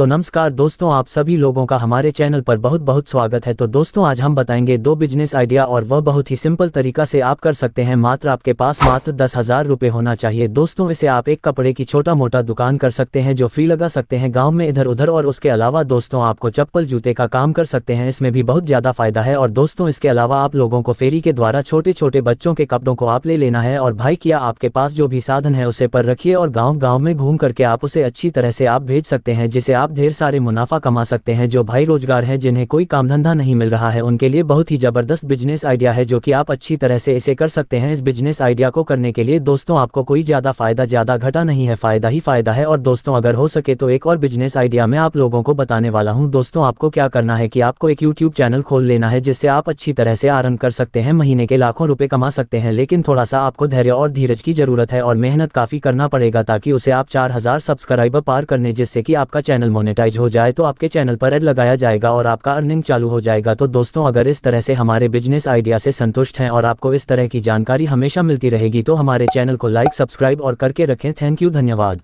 तो नमस्कार दोस्तों आप सभी लोगों का हमारे चैनल पर बहुत बहुत स्वागत है तो दोस्तों आज हम बताएंगे दो बिजनेस आइडिया और वह बहुत ही सिंपल तरीका से आप कर सकते हैं मात्र आपके पास मात्र दस हजार रुपये होना चाहिए दोस्तों इसे आप एक कपड़े की छोटा मोटा दुकान कर सकते हैं जो फ्री लगा सकते हैं गाँव में इधर उधर और उसके अलावा दोस्तों आपको चप्पल जूते का काम कर सकते हैं इसमें भी बहुत ज्यादा फायदा है और दोस्तों इसके अलावा आप लोगों को फेरी के द्वारा छोटे छोटे बच्चों के कपड़ों को आप ले लेना है और भाई किया आपके पास जो भी साधन है उसे पर रखिए और गाँव गाँव में घूम करके आप उसे अच्छी तरह से आप भेज सकते हैं जिसे आप आप ढेर सारे मुनाफा कमा सकते हैं जो भाई रोजगार हैं जिन्हें कोई काम धंधा नहीं मिल रहा है उनके लिए बहुत ही ज़बरदस्त बिजनेस आइडिया है जो कि आप अच्छी तरह से इसे कर सकते हैं इस बिजनेस आइडिया को करने के लिए दोस्तों आपको कोई ज़्यादा फायदा ज़्यादा घटा नहीं है फायदा ही फायदा है और दोस्तों अगर हो सके तो एक और बिजनेस आइडिया मैं आप लोगों को बताने वाला हूँ दोस्तों आपको क्या करना है कि आपको एक यूट्यूब चैनल खोल लेना है जिससे आप अच्छी तरह से आरंभ कर सकते हैं महीने के लाखों रुपए कमा सकते हैं लेकिन थोड़ा सा आपको धैर्य और धीरज की जरूरत है और मेहनत काफी करना पड़ेगा ताकि उसे आप चार हजार सब्सक्राइबर पार करने जिससे कि आपका चैनल मोनेटाइज हो जाए तो आपके चैनल पर एड लगाया जाएगा और आपका अर्निंग चालू हो जाएगा तो दोस्तों अगर इस तरह से हमारे बिजनेस आइडिया से संतुष्ट हैं और आपको इस तरह की जानकारी हमेशा मिलती रहेगी तो हमारे चैनल को लाइक सब्सक्राइब और करके रखें थैंक यू धन्यवाद